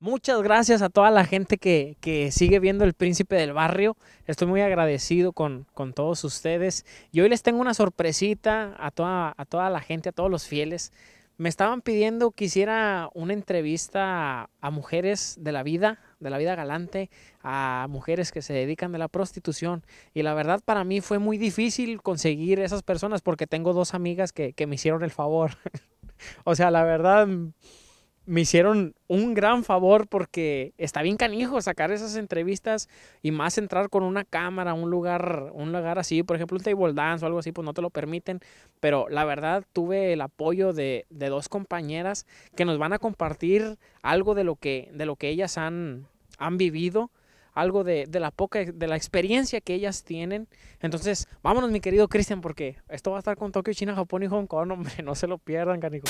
Muchas gracias a toda la gente que, sigue viendo El Príncipe del Barrio. Estoy muy agradecido con, todos ustedes. Y hoy les tengo una sorpresita a toda, a toda, la gente, a todos los fieles. Me estaban pidiendo que hiciera una entrevista a, mujeres de la vida, de la vida galante, a mujeres que se dedican de la prostitución. Y la verdad para mí fue muy difícil conseguir esas personas porque tengo dos amigas que, que me hicieron el favor. o sea, la verdad me hicieron un gran favor porque está bien canijo sacar esas entrevistas y más entrar con una cámara un lugar, un lugar así, por ejemplo un table dance o algo así, pues no te lo permiten. Pero la verdad tuve el apoyo de, dos compañeras que nos van a compartir algo de lo que, de lo que ellas han, han vivido algo de, la poca de la experiencia que ellas tienen. Entonces, vámonos, mi querido Cristian, porque esto va a estar con Tokio, China, Japón y Hong Kong, hombre, no se lo pierdan, canijo.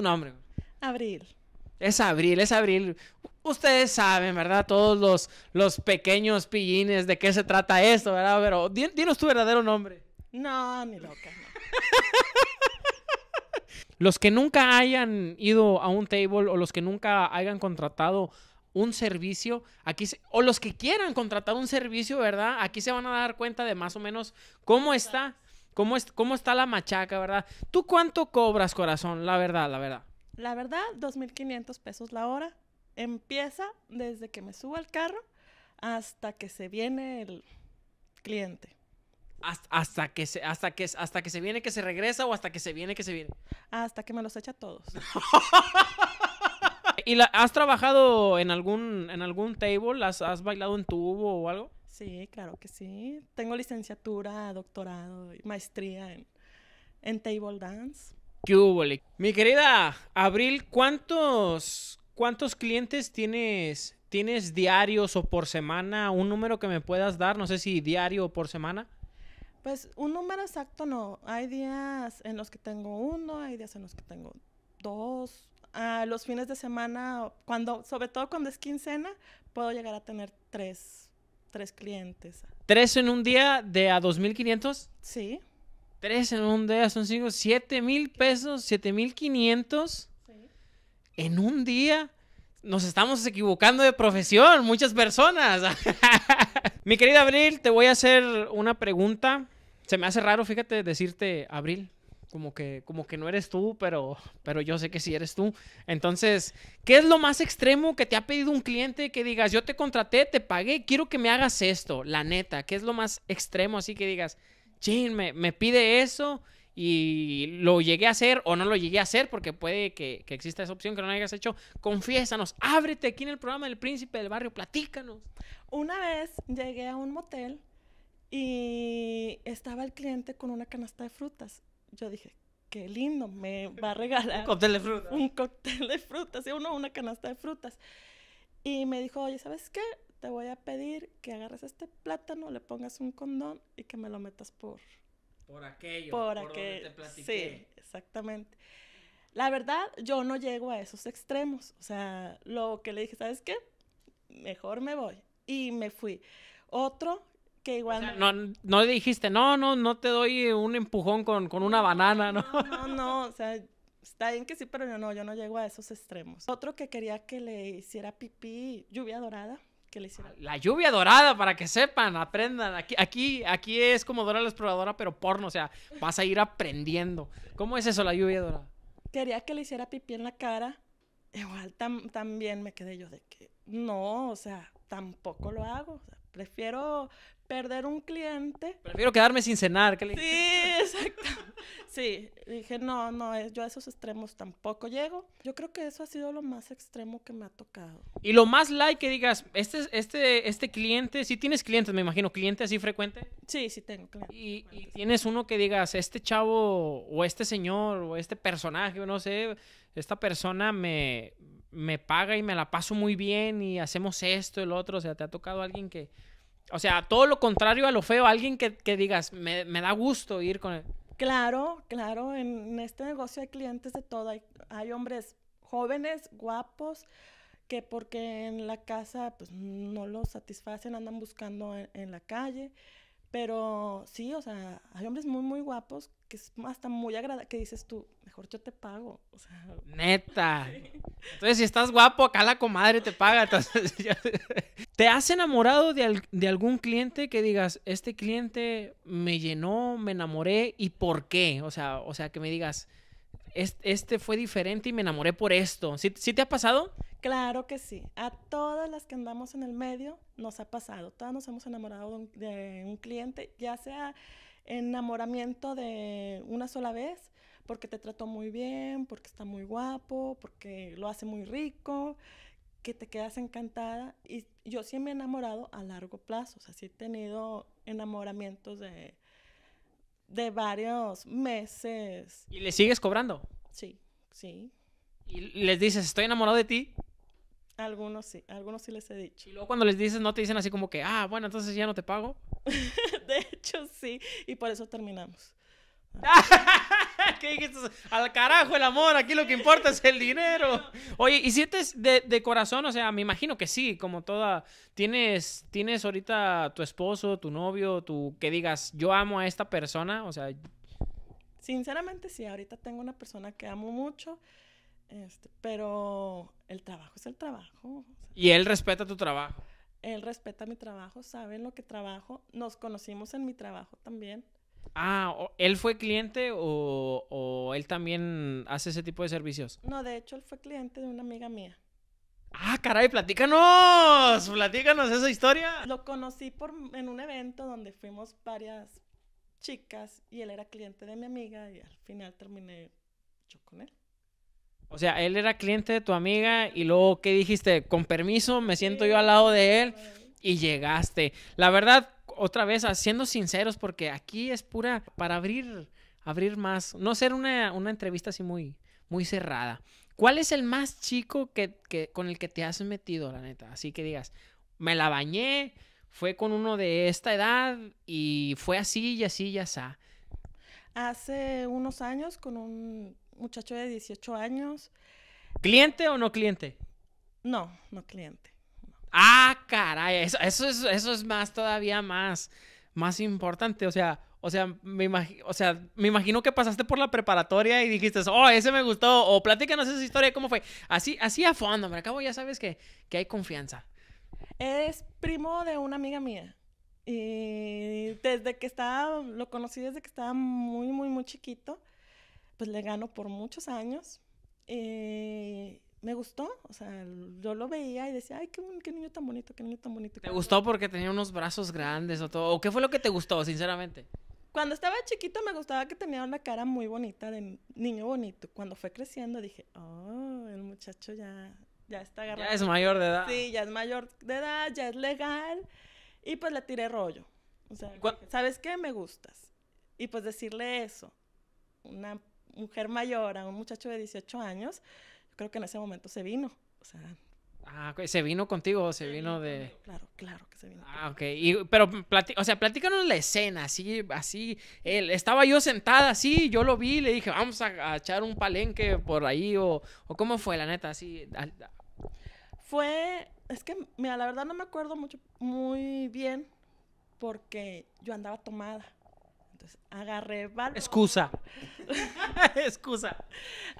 nombre? Abril. Es abril, es abril. Ustedes saben, ¿verdad? Todos los, los pequeños pillines de qué se trata esto, ¿verdad? Pero dinos tu verdadero nombre. No, mi loca. los que nunca hayan ido a un table o los que nunca hayan contratado un servicio, aquí o los que quieran contratar un servicio, ¿verdad? Aquí se van a dar cuenta de más o menos cómo está ¿Cómo, está la machaca, verdad? ¿Tú cuánto cobras, corazón? La verdad, la verdad. La verdad, 2.500 pesos la hora. Empieza desde que me subo al carro hasta que se viene el cliente. Hasta, que se, hasta, que, hasta que se viene que se regresa o hasta que se viene que se viene. Hasta que me los echa todos. ¿Y has trabajado en algún, en algún table? ¿Has, ¿Has bailado en tubo o algo? Sí, claro que sí. Tengo licenciatura, doctorado y maestría en, table dance. ¿Qué Mi querida Abril, ¿cuántos, cuántos clientes tienes, tienes diarios o por semana? ¿Un número que me puedas dar? No sé si diario o por semana. Pues un número exacto no. Hay días en los que tengo uno, hay días en los que tengo dos. A ah, los fines de semana, cuando, sobre todo cuando es quincena, puedo llegar a tener tres Tres clientes. ¿Tres en un día de a 2.500? Sí. Tres en un día son cinco, siete mil pesos, siete mil quinientos en un día. Nos estamos equivocando de profesión, muchas personas. Mi querida Abril, te voy a hacer una pregunta. Se me hace raro, fíjate, decirte Abril, como que, como que no eres tú, pero, pero yo sé que sí eres tú. Entonces, ¿qué es lo más extremo que te ha pedido un cliente que digas, yo te contraté, te pagué, quiero que me hagas esto? La neta, ¿qué es lo más extremo así que digas, chin, me, pide eso y lo llegué a hacer o no lo llegué a hacer porque puede que, que, exista esa opción que no hayas hecho, confiésanos, ábrete aquí en el programa del príncipe del barrio, platícanos. Una vez llegué a un motel y estaba el cliente con una canasta de frutas yo dije, qué lindo, me va a regalar. un cóctel de frutas. Un cóctel de frutas, y uno una canasta de frutas. Y me dijo, oye, ¿sabes qué? Te voy a pedir que agarres este plátano, le pongas un condón y que me lo metas por... Por aquello. Por, lo Sí, exactamente. La verdad, yo no llego a esos extremos. O sea, lo que le dije, ¿sabes qué? Mejor me voy. Y me fui. Otro que igual. no, no, dijiste, no, no, no te doy un empujón con, una banana, ¿no? No, no, o sea, está bien que sí, pero yo no, yo no llego a esos extremos. Otro que quería que le hiciera pipí, lluvia dorada. Que le hiciera... La lluvia dorada, para que sepan, aprendan. Aquí, aquí, aquí es como Dora la Exploradora, pero porno, o sea, vas a ir aprendiendo. ¿Cómo es eso, la lluvia dorada? Quería que le hiciera pipí en la cara. Igual también me quedé yo de que, no, o sea, tampoco lo hago. prefiero perder un cliente. Prefiero quedarme sin cenar. ¿qué le... Sí, exacto. Sí, dije, no, no, eh, yo a esos extremos tampoco llego. Yo creo que eso ha sido lo más extremo que me ha tocado. Y lo más like que digas, este, este, este cliente, si tienes clientes, me imagino, cliente así frecuente. Sí, sí tengo Y, tienes uno que digas, este chavo o este señor o este personaje, no sé, esta persona me, me paga y me la paso muy bien y hacemos esto, el otro, o sea, te ha tocado alguien que o sea, todo lo contrario a lo feo, alguien que, digas, me, da gusto ir con él. Claro, claro, en, este negocio hay clientes de todo, hay, hombres jóvenes, guapos, que porque en la casa pues no los satisfacen, andan buscando en la calle. Pero sí, o sea, hay hombres muy, muy guapos que es hasta muy agradable, que dices tú, mejor yo te pago. O sea, Neta. Entonces, si estás guapo, acá la comadre te paga. ¿Te has enamorado de, de, algún cliente que digas, este cliente me llenó, me enamoré y por qué? O sea, o sea, que me digas, este fue diferente y me enamoré por esto. ¿Sí, te ha pasado? Claro que sí. A todas las que andamos en el medio nos ha pasado. Todas nos hemos enamorado de un cliente, ya sea enamoramiento de una sola vez, porque te trató muy bien, porque está muy guapo, porque lo hace muy rico, que te quedas encantada. Y yo sí me he enamorado a largo plazo. O sea, sí he tenido enamoramientos de de varios meses. ¿Y le sigues cobrando? Sí, sí. ¿Y les dices, estoy enamorado de ti? Algunos sí, algunos sí les he dicho. Y luego cuando les dices, no te dicen así como que, ah, bueno, entonces ya no te pago. de hecho, sí, y por eso terminamos. ¿Qué Al carajo el amor, aquí lo que importa es el dinero. Oye, ¿y sientes de, de corazón? O sea, me imagino que sí, como toda... ¿Tienes, tienes ahorita tu esposo, tu novio, tu... que digas, yo amo a esta persona? O sea... Sinceramente sí, ahorita tengo una persona que amo mucho, este, pero el trabajo es el trabajo. Y él respeta tu trabajo. Él respeta mi trabajo, sabe en lo que trabajo. Nos conocimos en mi trabajo también. Ah, ¿él fue cliente o, él también hace ese tipo de servicios? No, de hecho, él fue cliente de una amiga mía. Ah, caray, platícanos, platícanos esa historia. Lo conocí por, en un evento donde fuimos varias chicas y él era cliente de mi amiga y al final terminé yo con él. O sea, él era cliente de tu amiga y luego, ¿qué dijiste? Con permiso, me siento yo al lado de él y llegaste. La verdad, otra vez, siendo sinceros, porque aquí es pura para abrir, abrir más, no ser una, entrevista así muy, muy cerrada. ¿Cuál es el más chico que, con el que te has metido, la neta? Así que digas, me la bañé, fue con uno de esta edad y fue así y así y así. Hace unos años con un muchacho de 18 años. ¿Cliente o no cliente? No, no cliente. Ah, caray, eso, es, más todavía más, más importante. O sea, o sea, me imagino, o sea, me imagino que pasaste por la preparatoria y dijiste, oh, ese me gustó, o platícanos esa historia, ¿cómo fue? Así, así a fondo, me acabo, ya sabes que, hay confianza. Es primo de una amiga mía. Y desde que estaba, lo conocí desde que estaba muy, muy, muy chiquito, pues le ganó por muchos años. Y me gustó, o sea, yo lo veía y decía, ay, qué, niño tan bonito, qué niño tan bonito. ¿Te gustó porque tenía unos brazos grandes o todo? ¿O qué fue lo que te gustó, sinceramente? Cuando estaba chiquito me gustaba que tenía una cara muy bonita de niño bonito. Cuando fue creciendo dije, oh, el muchacho ya, ya está agarrado. Ya es mayor de edad. Sí, ya es mayor de edad, ya es legal. Y pues le tiré rollo. O sea, ¿sabes qué? Me gustas. Y pues decirle eso, una mujer mayor a un muchacho de 18 años, creo que en ese momento se vino, o sea... Ah, ¿se vino contigo se vino de...? Claro, claro que se vino. Ah, ok. Y, pero, o sea, platícanos la escena, así, así. Él, estaba yo sentada así, yo lo vi, le dije, vamos a, echar un palenque por ahí, o, cómo fue, la neta, así. Fue, es que, mira, la verdad no me acuerdo mucho, muy bien, porque yo andaba tomada. Entonces, agarré valor. Excusa. Excusa.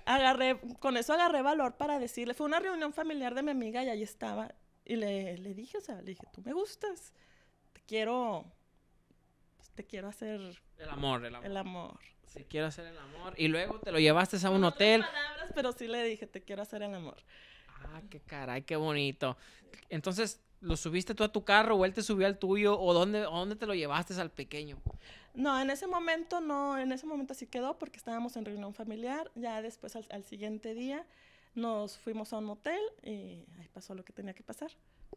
Agarré, con eso agarré valor para decirle. Fue una reunión familiar de mi amiga y ahí estaba. Y le, dije, o sea, le dije, tú me gustas. Te quiero. Pues, te quiero hacer. El amor, el amor. El amor. Sí, quiero hacer el amor. Y luego te lo llevaste a un no hotel. Palabras, pero sí le dije, te quiero hacer el amor. Ah, qué caray, qué bonito. Entonces, ¿Lo subiste tú a tu carro o él te subió al tuyo? ¿O dónde, te lo llevaste al pequeño? No, en ese momento no, en ese momento sí quedó porque estábamos en reunión familiar. Ya después, al, siguiente día, nos fuimos a un hotel y ahí pasó lo que tenía que pasar.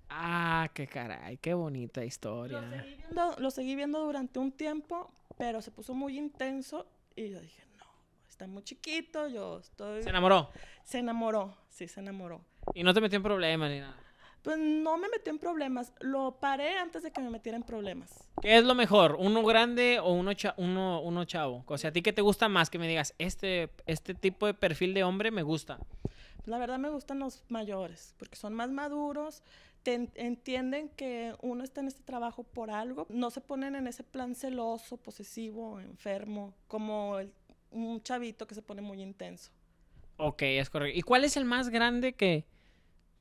Ah, qué caray, qué bonita historia. Lo seguí viendo, lo seguí viendo durante un tiempo, pero se puso muy intenso y yo dije, no, está muy chiquito, yo estoy... ¿Se enamoró? Se enamoró, sí, se enamoró. ¿Y no te metió en problemas ni nada? pues no me metí en problemas. Lo paré antes de que me metiera en problemas. ¿Qué es lo mejor? ¿Uno grande o uno, chavo? O sea, ¿a ti qué te gusta más que me digas, este, este tipo de perfil de hombre me gusta? La verdad me gustan los mayores, porque son más maduros, te entienden que uno está en este trabajo por algo, no se ponen en ese plan celoso, posesivo, enfermo, como un chavito que se pone muy intenso. Ok, es correcto. ¿Y cuál es el más grande que,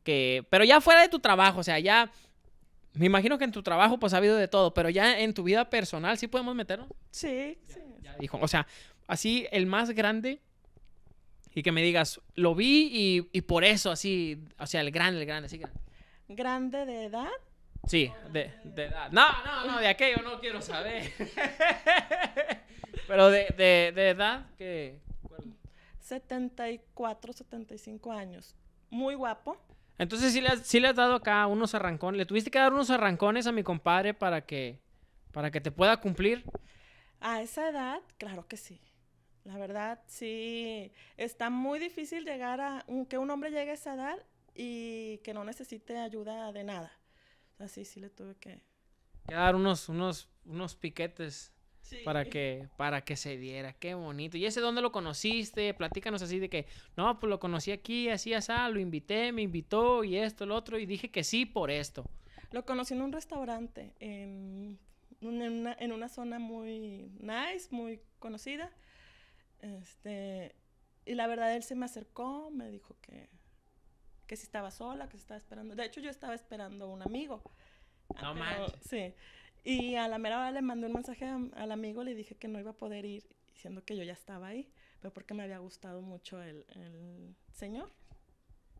que, pero ya fuera de tu trabajo, o sea, ya, me imagino que en tu trabajo pues ha habido de todo, pero ya en tu vida personal sí podemos meterlo Sí, sí. dijo, o sea, así el más grande y que me digas, lo vi y, por eso así, o sea, el grande, el grande, así grande. ¿Grande de edad? Sí, de, edad. No, no, no, de aquello no quiero saber. Pero de, de, edad, ¿qué? 74, 75 años. Muy guapo. Entonces sí le, has, dado acá unos arrancones. Le tuviste que dar unos arrancones a mi compadre para que, para que te pueda cumplir. A esa edad, claro que sí. La verdad, sí. Está muy difícil llegar a que un hombre llegue a esa edad y que no necesite ayuda de nada. Así sea, sí le tuve que... quedar dar unos, unos, unos piquetes. Para que, para que se diera, qué bonito. ¿Y ese dónde lo conociste? Platícanos así de que, no, pues lo conocí aquí, así, así, lo invité, me invitó y esto, el otro, y dije que sí por esto. Lo conocí en un restaurante, en una, en una zona muy nice, muy conocida. Este, y la verdad, él se me acercó, me dijo que, que si estaba sola, que se estaba esperando. De hecho, yo estaba esperando a un amigo. No ah, manches Sí. Y a la mera hora le mandé un mensaje al amigo, le dije que no iba a poder ir, diciendo que yo ya estaba ahí, pero porque me había gustado mucho el, el señor.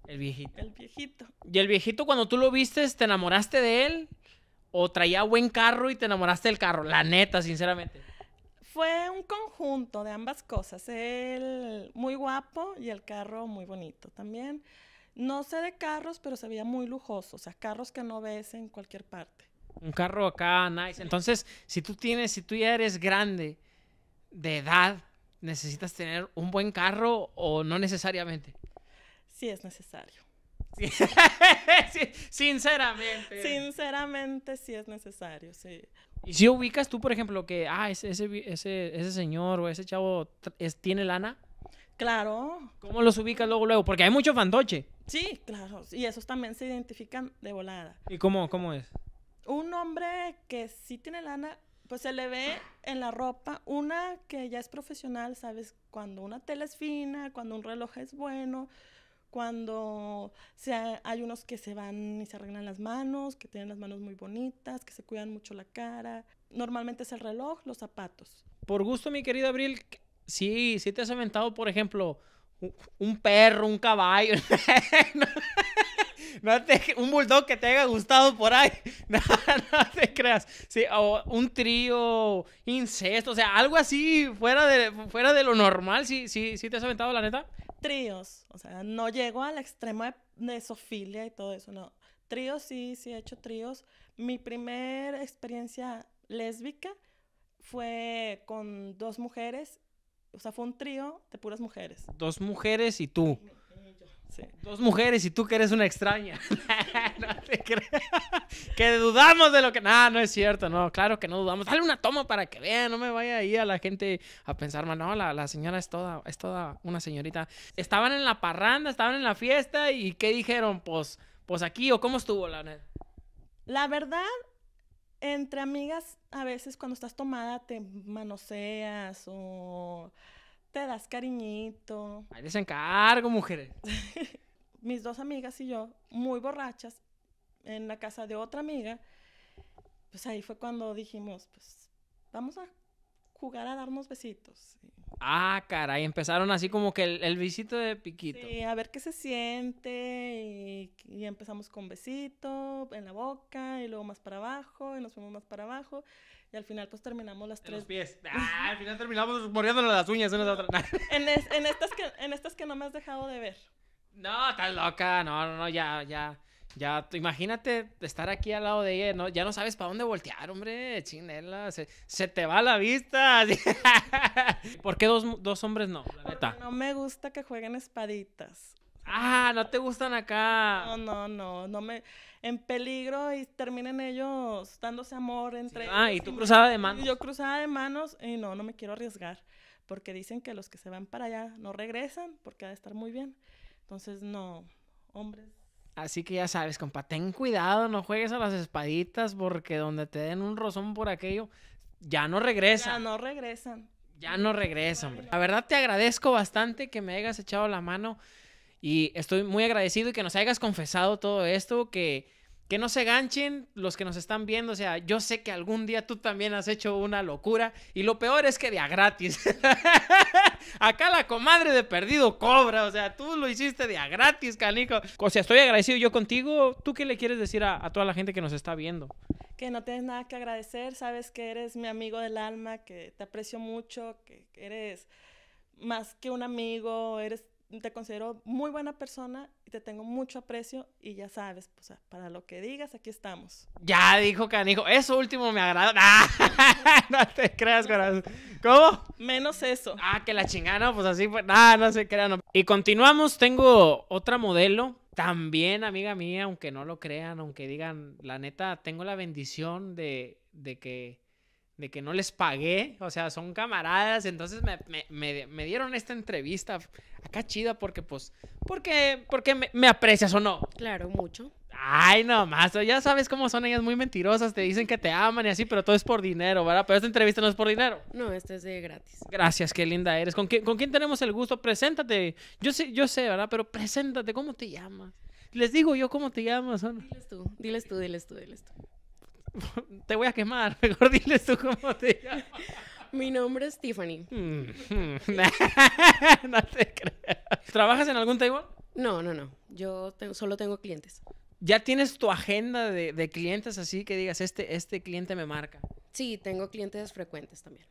El viejito. El viejito. ¿Y el viejito cuando tú lo viste, te enamoraste de él? ¿O traía buen carro y te enamoraste del carro? La neta, sinceramente. Fue un conjunto de ambas cosas. Él muy guapo y el carro muy bonito también. No sé de carros, pero se veía muy lujoso. O sea, carros que no ves en cualquier parte un carro acá, nice. Entonces, si tú tienes, si tú ya eres grande de edad, necesitas tener un buen carro o no necesariamente. Sí es necesario. Sinceramente. Sinceramente sí es necesario, sí. Y si ubicas tú, por ejemplo, que, ah, ese, ese, ese, ese señor o ese chavo es, tiene lana. Claro. ¿Cómo los ubicas luego, luego? Porque hay muchos fandoche. Sí, claro. Y esos también se identifican de volada. ¿Y cómo, cómo es? un hombre que sí tiene lana, pues se le ve en la ropa. Una que ya es profesional, ¿sabes? Cuando una tela es fina, cuando un reloj es bueno, cuando hay unos que se van y se arreglan las manos, que tienen las manos muy bonitas, que se cuidan mucho la cara. Normalmente es el reloj, los zapatos. Por gusto, mi querido Abril, sí, sí te has inventado, por ejemplo, un perro, un caballo. un bulldog que te haya gustado por ahí. No, te creas. Sí, o un trío, incesto, o sea, algo así fuera de, fuera de lo normal. ¿Sí, sí, sí te has aventado, la neta? Tríos. O sea, no llego al extremo de, esofilia y todo eso, no. Tríos, sí, sí he hecho tríos. Mi primera experiencia lésbica fue con dos mujeres. O sea, fue un trío de puras mujeres. Dos mujeres y tú. Dos mujeres y tú que eres una extraña. no te creas. que dudamos de lo que. No, no es cierto, no, claro que no dudamos. Dale una toma para que vean, no me vaya ahí a la gente a pensar mal. No, la, señora es toda, es toda una señorita. Estaban en la parranda, estaban en la fiesta y ¿qué dijeron? Pues, pues aquí o cómo estuvo la La verdad, entre amigas, a veces cuando estás tomada te manoseas o te das cariñito. Ahí les encargo, mujeres. Mis dos amigas y yo, muy borrachas, en la casa de otra amiga, pues ahí fue cuando dijimos, pues vamos a jugar a darnos besitos. Ah, caray, empezaron así como que el, besito de piquito. Sí, a ver qué se siente y, y, empezamos con besito en la boca y luego más para abajo y nos fuimos más para abajo y al final, pues terminamos las en tres. los pies. Ah, al final terminamos mordiéndonos las uñas unas otras. en, en, estas que, en estas que no me has dejado de ver. No, estás loca. No, no, no, ya, ya. Ya, imagínate estar aquí al lado de ella, Ya no sabes para dónde voltear, hombre, chinela, se, te va la vista. ¿Por qué dos, dos hombres no? La neta. No me gusta que jueguen espaditas. Ah, no te gustan acá. No, no, no, no me en peligro y terminen ellos dándose amor entre ellos. Ah, y tú cruzada de manos. Yo cruzada de manos y no, no me quiero arriesgar, porque dicen que los que se van para allá no regresan porque ha de estar muy bien. Entonces, no, hombres. Así que ya sabes, compa, ten cuidado, no juegues a las espaditas porque donde te den un rozón por aquello, ya no regresan. Ya no regresan. Ya no regresan, hombre. La verdad te agradezco bastante que me hayas echado la mano. Y estoy muy agradecido y que nos hayas confesado todo esto, que, que no se ganchen los que nos están viendo. O sea, yo sé que algún día tú también has hecho una locura. Y lo peor es que de a gratis. Acá la comadre de perdido cobra. O sea, tú lo hiciste de a gratis, canico. O sea, estoy agradecido yo contigo. ¿Tú qué le quieres decir a, a toda la gente que nos está viendo? Que no tienes nada que agradecer. Sabes que eres mi amigo del alma, que te aprecio mucho, que eres más que un amigo, eres te considero muy buena persona y te tengo mucho aprecio y ya sabes, pues, para lo que digas, aquí estamos. Ya dijo Canijo, eso último me agrada. Ah, no te creas, corazón. ¿Cómo? Menos eso. Ah, que la chingada, pues así pues, nada, ah, no se crean. Y continuamos, tengo otra modelo también, amiga mía, aunque no lo crean, aunque digan, la neta, tengo la bendición de, de que de que no les pagué, o sea, son camaradas, entonces me, dieron esta entrevista acá chida porque pues, porque, porque me, aprecias o no. Claro, mucho. Ay, nomás, ya sabes cómo son ellas muy mentirosas, te dicen que te aman y así, pero todo es por dinero, ¿verdad? Pero esta entrevista no es por dinero. No, esta es de gratis. Gracias, qué linda eres. ¿Con, ¿Con quién tenemos el gusto? Preséntate. Yo sé, yo sé, ¿verdad? Pero preséntate, ¿cómo te llamas? Les digo yo cómo te llamas. Diles tú, diles tú, diles tú, diles tú. Te voy a quemar. Mejor diles tú cómo te Mi nombre es Tiffany. Mm, mm. no te creas. ¿Trabajas en algún table? No, no, no. Yo solo tengo clientes. ¿Ya tienes tu agenda de, clientes así que digas, este, este cliente me marca? Sí, tengo clientes frecuentes también.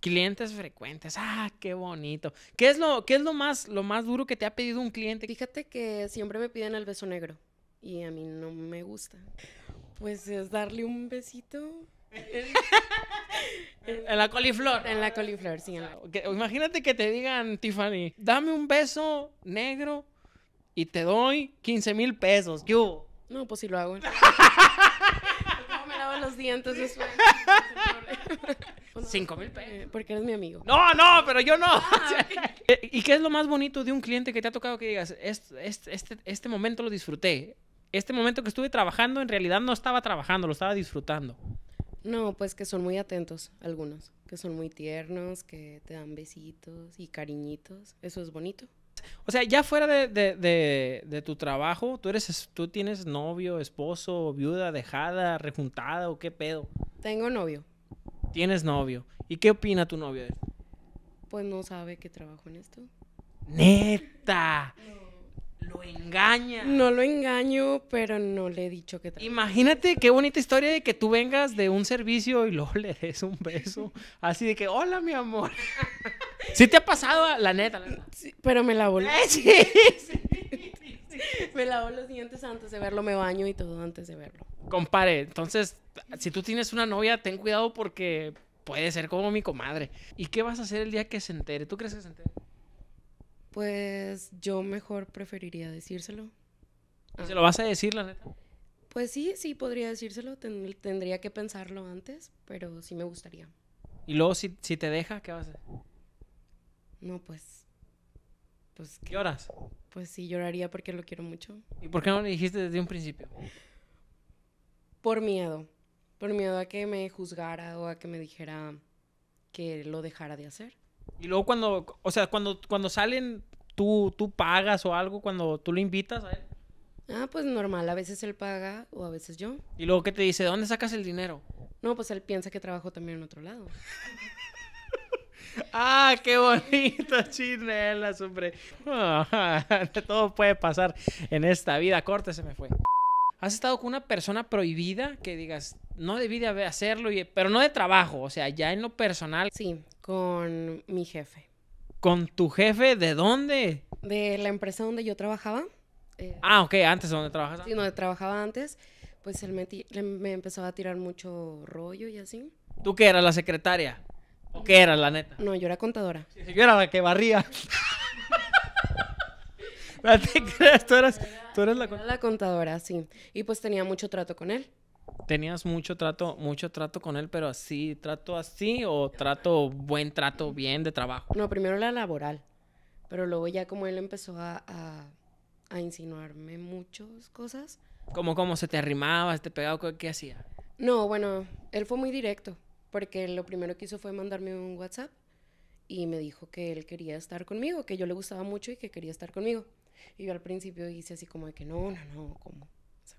Clientes frecuentes. Ah, qué bonito. ¿Qué es lo, es lo más, lo más duro que te ha pedido un cliente? Fíjate que siempre me piden el beso negro y a mí no me gusta. Pues es darle un besito. en la coliflor. En la coliflor, sí. Imagínate que te digan, Tiffany, dame un beso negro y te doy 15 mil pesos. Yo. No, pues si sí lo hago. me lavo los dientes después? Cinco mil pesos. Eh, porque eres mi amigo. No, no, pero yo no. Ah, eh, ¿Y qué es lo más bonito de un cliente que te ha tocado que digas, este, este momento lo disfruté? este momento que estuve trabajando, en realidad no estaba trabajando, lo estaba disfrutando. No, pues que son muy atentos algunos, que son muy tiernos, que te dan besitos y cariñitos. Eso es bonito. O sea, ya fuera de, tu trabajo, ¿tú, eres, ¿tú tienes novio, esposo, viuda, dejada, rejuntada o qué pedo? Tengo novio. Tienes novio. ¿Y qué opina tu novio Pues no sabe que trabajo en esto. ¡Neta! lo engaña. No lo engaño, pero no le he dicho que también. Imagínate qué bonita historia de que tú vengas de un servicio y luego le des un beso. Así de que, hola, mi amor. sí te ha pasado, la neta. La neta. pero me la eh, Me lavo los dientes antes de verlo, me baño y todo antes de verlo. Compare, entonces, si tú tienes una novia, ten cuidado porque puede ser como mi comadre. ¿Y qué vas a hacer el día que se entere? ¿Tú crees que se entere? Pues yo mejor preferiría decírselo. se ah. lo vas a decir, la Pues sí, sí, podría decírselo. tendría que pensarlo antes, pero sí me gustaría. ¿Y luego si, te deja, qué vas a hacer? No, pues... pues ¿Qué horas? Pues sí, lloraría porque lo quiero mucho. ¿Y por qué no lo dijiste desde un principio? Por miedo. Por miedo a que me juzgara o a que me dijera que lo dejara de hacer. Y luego cuando, o sea, cuando, cuando salen, tú, tú pagas o algo, cuando tú lo invitas a él. Ah, pues normal, a veces él paga o a veces yo. Y luego que te dice, ¿de dónde sacas el dinero? No, pues él piensa que trabajo también en otro lado. ah, qué bonito, chinelas, hombre. todo puede pasar en esta vida. Corte se me fue. ¿Has estado con una persona prohibida que digas, no debí de hacerlo, pero no de trabajo, o sea, ya en lo personal? Sí, con mi jefe. ¿Con tu jefe de dónde? De la empresa donde yo trabajaba. Eh, ah, ok, antes donde trabajaba. Sí, donde trabajaba antes. Pues él me, me, empezaba a tirar mucho rollo y así. ¿Tú qué eras, la secretaria? ¿O qué eras, la neta? No, yo era contadora. yo era la que barría. tú eras, tú la contadora. Era la contadora, sí. Y pues tenía mucho trato con él tenías mucho trato, mucho trato con él, pero así, trato así o trato buen trato bien de trabajo. No, primero la laboral, pero luego ya como él empezó a, a, a insinuarme muchas cosas. ¿Cómo, cómo se te arrimaba, se te pegaba, qué, hacía? No, bueno, él fue muy directo, porque lo primero que hizo fue mandarme un WhatsApp y me dijo que él quería estar conmigo, que yo le gustaba mucho y que quería estar conmigo. Y yo al principio hice así como de que no, no, no, como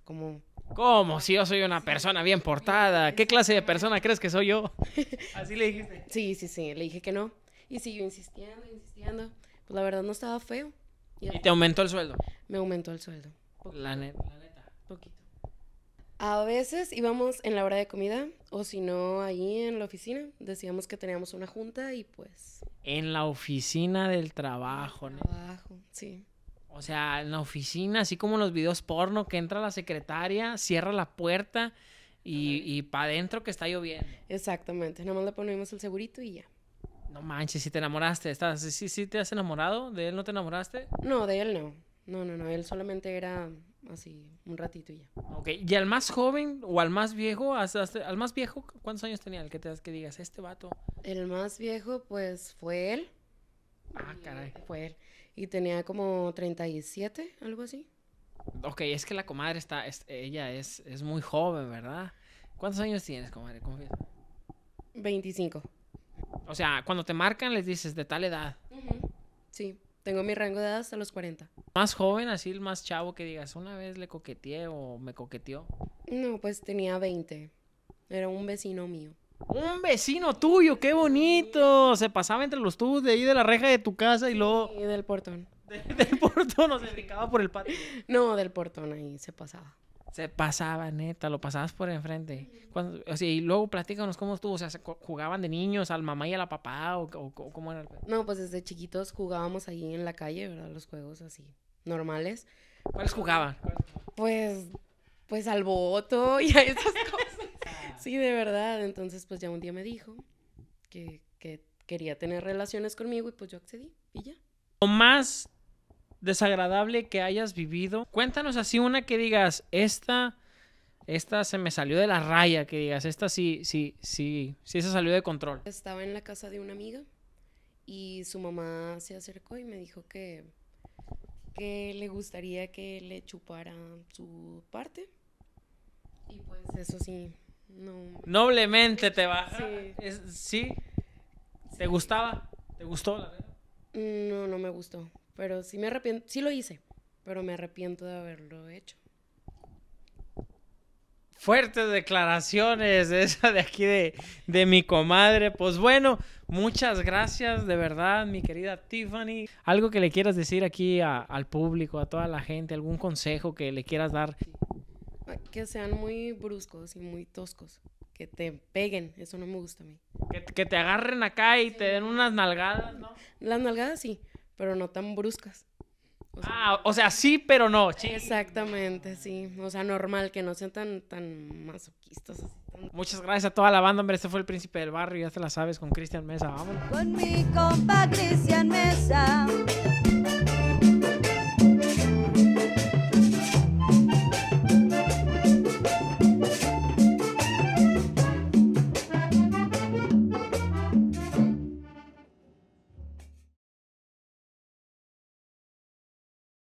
como... ¿Cómo? Si yo soy una persona bien portada, ¿qué clase de persona crees que soy yo? Así le dijiste. Sí, sí, sí, le dije que no. Y siguió insistiendo, insistiendo. Pues la verdad no estaba feo. ¿Y, te aumentó el sueldo? Me aumentó el sueldo. La, neta. Poquito. A veces íbamos en la hora de comida o si no ahí en la oficina. Decíamos que teníamos una junta y pues... En la oficina del trabajo, ¿no? Trabajo, sí. O sea, en la oficina, así como en los videos porno, que entra la secretaria, cierra la puerta y, y para adentro que está lloviendo. Exactamente, nomás le ponemos el segurito y ya. No manches, si te enamoraste, ¿estás? ¿Sí, sí te has enamorado? ¿De él no te enamoraste? No, de él no. No, no, no, él solamente era así un ratito y ya. Ok, ¿y al más joven o al más viejo? ¿Al más viejo cuántos años tenía? El que, te, que digas, este vato. El más viejo, pues, fue él. Ah, caray. Fue él y tenía como 37, algo así. Ok, es que la comadre está, ella es, es muy joven, ¿verdad? ¿Cuántos años tienes, comadre? 25. O sea, cuando te marcan les dices de tal edad. Sí, tengo mi rango de edad hasta los 40. ¿Más joven, así el más chavo que digas, una vez le coqueteé o me coqueteó? No, pues tenía 20. Era un vecino mío. Un vecino tuyo, qué bonito. Se pasaba entre los tubos de ahí de la reja de tu casa y luego. Y del portón. del portón o se brincaba por el patio. No, del portón ahí se pasaba. Se pasaba, neta, lo pasabas por enfrente. Cuando, o sea, y luego platícanos cómo estuvo, o sea, ¿jugaban de niños al mamá y a la papá o, cómo era? No, pues desde chiquitos jugábamos ahí en la calle, ¿verdad? Los juegos así, normales. ¿Cuáles jugaban? Pues, pues al voto y a esas cosas sí, de verdad. Entonces, pues ya un día me dijo que, quería tener relaciones conmigo y pues yo accedí y ya. Lo más desagradable que hayas vivido, cuéntanos así una que digas, esta, esta se me salió de la raya, que digas, esta sí, sí, sí, sí se salió de control. Estaba en la casa de una amiga y su mamá se acercó y me dijo que, que le gustaría que le chupara su parte. Y pues eso sí, Noblemente te baja. Sí. te gustaba? ¿Te gustó la verdad? No, no me gustó. Pero sí me arrepiento. Sí lo hice, pero me arrepiento de haberlo hecho. Fuertes declaraciones esa de aquí de, mi comadre. Pues bueno, muchas gracias de verdad, mi querida Tiffany. Algo que le quieras decir aquí al público, a toda la gente, algún consejo que le quieras dar que sean muy bruscos y muy toscos. Que te peguen, eso no me gusta a mí. Que, te agarren acá y te den unas nalgadas, ¿no? Las nalgadas sí, pero no tan bruscas. ah, o sea, sí, pero no. Sí. Exactamente, sí. O sea, normal, que no sean tan, tan masoquistas. Muchas gracias a toda la banda, hombre. Este fue el príncipe del barrio, ya te la sabes, con Cristian Mesa. Vámonos. Con mi compa Cristian Mesa.